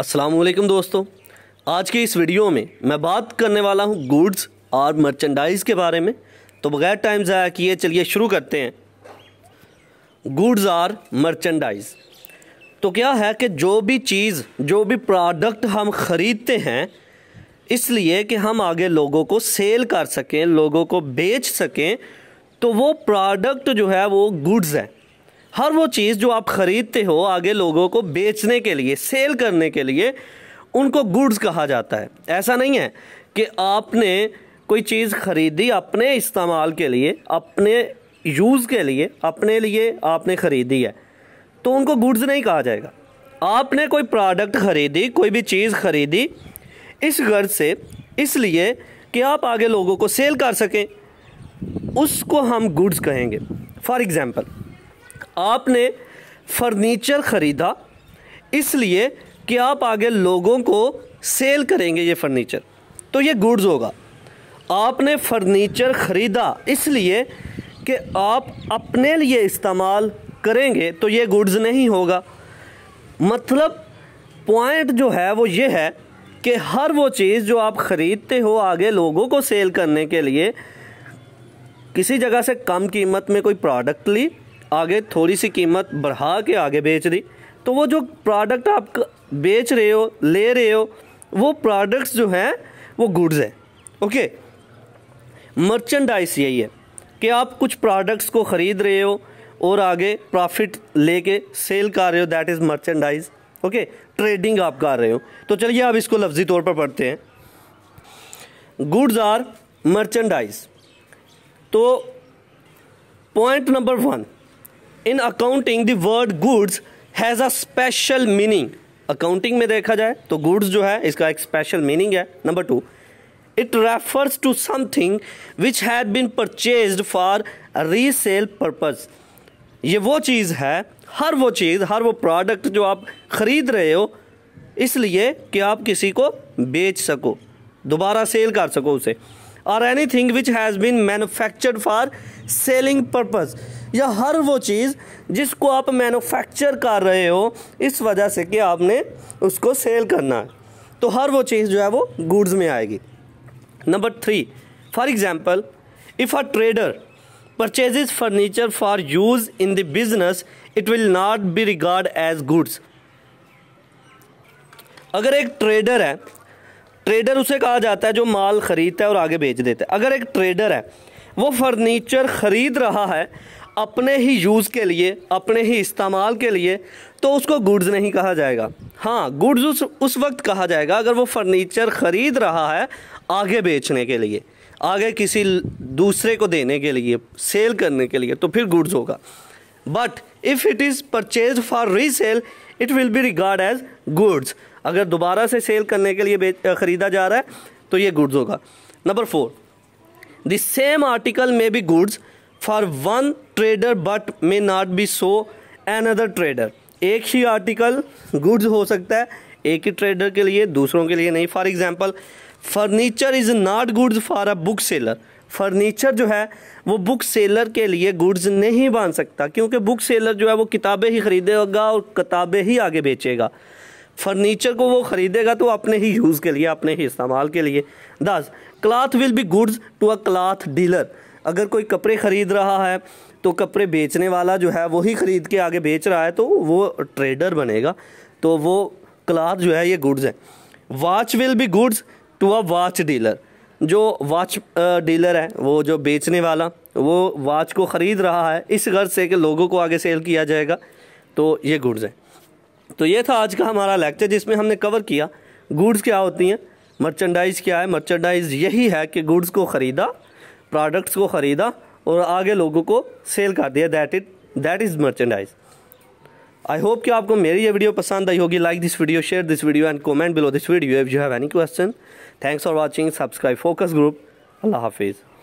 वालेकुम दोस्तों आज के इस वीडियो में मैं बात करने वाला हूँ गुड्स और मर्चेंडाइज़ के बारे में तो बगैर टाइम ज़ाया किए चलिए शुरू करते हैं गुड्स आर मर्चेंडाइज़ तो क्या है कि जो भी चीज़ जो भी प्रोडक्ट हम ख़रीदते हैं इसलिए कि हम आगे लोगों को सेल कर सकें लोगों को बेच सकें तो वो प्रोडक्ट जो है वो गुड्स हैं हर वो चीज़ जो आप ख़रीदते हो आगे लोगों को बेचने के लिए सेल करने के लिए उनको गुड्स कहा जाता है ऐसा नहीं है कि आपने कोई चीज़ ख़रीदी अपने इस्तेमाल के लिए अपने यूज़ के लिए अपने लिए आपने ख़रीदी है तो उनको गुड्स नहीं कहा जाएगा आपने कोई प्रोडक्ट ख़रीदी कोई भी चीज़ ख़रीदी इस गर्ज से इसलिए कि आप आगे लोगों को सेल कर सकें उसको हम गुड्स कहेंगे फॉर एग्ज़ाम्पल आपने फर्नीचर ख़रीदा इसलिए कि आप आगे लोगों को सेल करेंगे ये फर्नीचर तो ये गुड्स होगा आपने फर्नीचर ख़रीदा इसलिए कि आप अपने लिए इस्तेमाल करेंगे तो ये गुड्स नहीं होगा मतलब पॉइंट जो है वो ये है कि हर वो चीज़ जो आप ख़रीदते हो आगे लोगों को सेल करने के लिए किसी जगह से कम कीमत में कोई प्रोडक्ट ली आगे थोड़ी सी कीमत बढ़ा के आगे बेच दी तो वो जो प्रोडक्ट आप बेच रहे हो ले रहे हो वो प्रोडक्ट्स जो हैं वो गुड्स हैं ओके मर्चेंडाइज यही है कि आप कुछ प्रोडक्ट्स को ख़रीद रहे हो और आगे प्रॉफिट लेके सेल कर रहे हो that is merchandise okay trading आप कर रहे हो तो चलिए आप इसको लफ्जी तौर पर पढ़ते हैं गुड्स आर मर्चेंडाइज तो point number one in accounting the word goods has a special meaning accounting में देखा जाए तो गुड्स जो है इसका एक स्पेशल मीनिंग है number two it refers to something which had been purchase for resale purpose ये वो चीज़ है हर वो चीज़ हर वो प्रोडक्ट जो आप ख़रीद रहे हो इसलिए कि आप किसी को बेच सको दोबारा सेल कर सको उसे और anything which has been manufactured for selling purpose या हर वो चीज़ जिसको आप मैनुफैक्चर कर रहे हो इस वजह से कि आपने उसको सेल करना है तो हर वो चीज़ जो है वो गुड्स में आएगी number three for example if a trader purchases furniture for use in the business it will not be regard as goods अगर एक ट्रेडर है ट्रेडर उसे कहा जाता है जो माल ख़रीदता है और आगे बेच देता है अगर एक ट्रेडर है वो फर्नीचर ख़रीद रहा है अपने ही यूज़ के लिए अपने ही इस्तेमाल के लिए तो उसको गुड्स नहीं कहा जाएगा हाँ गुड्स उस उस वक्त कहा जाएगा अगर वो फर्नीचर ख़रीद रहा है आगे बेचने के लिए आगे किसी दूसरे को देने के लिए सेल करने के लिए तो फिर गुड्स होगा but if it is purchase for resale it will be regard as goods अगर दोबारा से सेल करने के लिए ख़रीदा जा रहा है तो ये गुड्स होगा number four the same article में be goods for one trader but may not be so another trader एक ही आर्टिकल गुड्स हो सकता है एक ही ट्रेडर के लिए दूसरों के लिए नहीं for example furniture is not goods for a book seller furniture जो है वो बुक सेलर के लिए गुड्स नहीं बन सकता क्योंकि बुक सेलर जो है वो किताबें ही ख़रीदेगा और किताबें ही आगे बेचेगा फर्नीचर को वो ख़रीदेगा तो अपने ही यूज़ के लिए अपने ही इस्तेमाल के लिए thus cloth will be goods to a cloth dealer अगर कोई कपड़े ख़रीद रहा है तो कपड़े बेचने वाला जो है वो ही ख़रीद के आगे बेच रहा है तो वो ट्रेडर बनेगा तो वो क्लाथ जो है ये गुड्स हैं watch will be goods to a watch dealer जो वॉच डीलर है वो जो बेचने वाला वो वॉच को ख़रीद रहा है इस गर्ज से कि लोगों को आगे सेल किया जाएगा तो ये गुड्स हैं तो ये था आज का हमारा लेक्चर जिसमें हमने कवर किया गुड्स क्या होती हैं मर्चेंडाइज़ क्या है मर्चेंडाइज़ यही है कि गुड्स को ख़रीदा प्रोडक्ट्स को ख़रीदा और आगे लोगों को सेल कर दिया that it that is merchandise I hope कि आपको मेरी ये वीडियो पसंद आई होगी like this video share this video and comment below this video if you have any question thanks for watching subscribe focus group अल्लाह हाफिज़